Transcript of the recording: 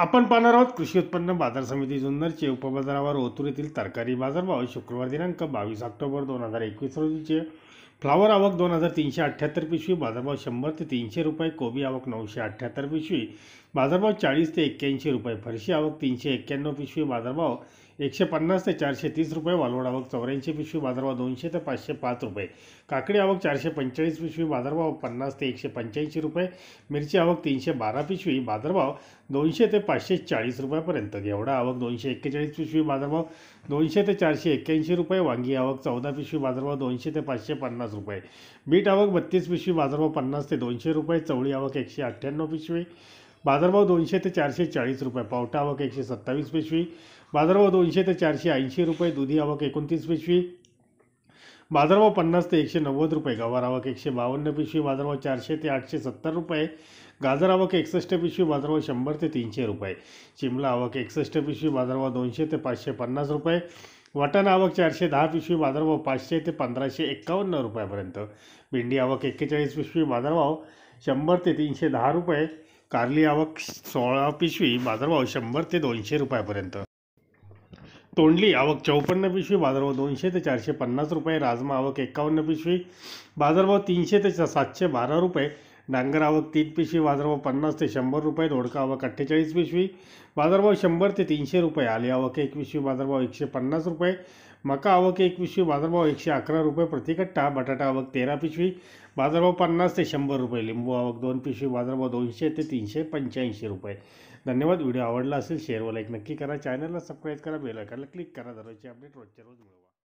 आपण पाहणार आहोत कृषी उत्पन्न बाजार समिती जुन्नरचे उपबाजारावर ओतूर येथील तरकारी बाजारभाव शुक्रवार दिनांक बावीस ऑक्टोबर दोन हजार एकवीस रोजीचे फ्लावर आवक दोन हजार तीनशे अठ्ठ्याहत्तर पिशवी बाजारभाव शंभर ते तीनशे रुपये कोबी आवक नऊशे अठ्ठ्याहत्तर पिशवी बाजारभाव चाळीस ते एक्क्याऐंशी रुपये फरशी आवक तीनशे एक्क्याण्णव पिशवी बाजारभाव एकशे पन्नास ते चारशे तीस रुपये वालवड आवक चौऱ्याऐंशी पिशवी बाजारभाव दोनशे ते पाचशे पाच रुपये काकडी आवक चारशे पंचेचाळीस पिशवी बाजारभाव पन्नास ते एकशे पंच्याऐंशी रुपये मिरची आवक तीनशे बारा पिशवी बाजारभाव दोनशे ते पाचशे चाळीस रुपयापर्यंत घेवडा आवक दोनशे एक्केचाळीस पिशवी बाजारभाव दोनशे ते चारशे एक्क्याऐंशी रुपये वांगी आवक चौदा पिशवी बाजारभाव दोनशे ते पाचशे पन्नास पन्नास रुपये बीट आवक बत्तीस पिशवी बाजारभाव पन्नास ते दोनशे रुपये चवळी आवक एकशे अठ्ठ्याण्णव पिशवी बाजारभाव दोनशे ते चारशे चाळीस रुपये पावटा आवक एकशे सत्तावीस पिशवी बाजारभाव दोनशे ते चारशे ऐंशी रुपये दुधी आवक एकोणतीस पिशवी बाजारभाव पन्नास ते एकशे नव्वद रुपये गवार आवक एकशे बावन्न पिशवी बाजारभाव चारशे ते आठशे सत्तर रुपये गाजर आवक एकसष्ट पिशवी बाजारभाव शंभर ते तीनशे रुपये शिमला आवक एकसष्ट पिशवी बाजारभाव दोनशे ते पाचशे पन्नास रुपये वाटाण आवक चारशे दहा पिशवी बाजारभाव पाचशे ते पंधराशे एक्कावन्न रुपयापर्यंत भेंडी आवक एक्केचाळीस पिशवी बाजारभाव शंभर ते तीनशे दहा रुपये कारली आवक सोळा पिशवी बाजारभाव शंभर ते दोनशे रुपयापर्यंत तोंडली आवक चौपन्न पिशवी बाजारभाव दोनशे ते चारशे पन्नास रुपये राजमा आवक एक्कावन्न पिशवी बाजारभाव तीनशे ते सातशे बारा रुपये डांगर आवक तीन पिशवी बाजारभाव पन्नास ते शंभर रुपये धोडका आवक अठ्ठेचाळीस पिशवी बाजारभाव शंभर ते तीनशे रुपये आली आवक एक पिशवी बाजारभाव एकशे पन्नास रुपये मका आवक एक पिशवी बाजारभाव एकशे अकरा रुपये प्रतिकट्टा बटाटा आवक तेरा पिशवी बाजारभाव पन्नास ते शंभर रुपये लिंबू आवक दोन पिशवी बाजारभाव दोनशे ते तीनशे पंच्याऐंशी रुपये धन्यवाद व्हिडिओ आवडला असेल शेअर व लाईक नक्की करा चॅनलला सबस्क्राईब करा बेल आयकॉनला क्लिक करा दररोजचे अपडेट रोजच्या रोज मिळवा